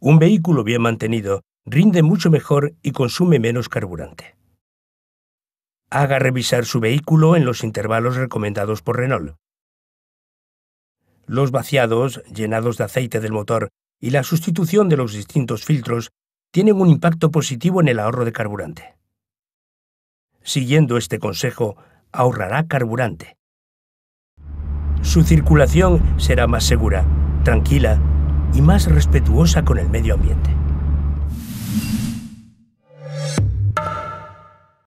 Un vehículo bien mantenido rinde mucho mejor y consume menos carburante. Haga revisar su vehículo en los intervalos recomendados por Renault. Los vaciados, llenados de aceite del motor y la sustitución de los distintos filtros tienen un impacto positivo en el ahorro de carburante. Siguiendo este consejo, ahorrará carburante. Su circulación será más segura, tranquila y más respetuosa con el medio ambiente.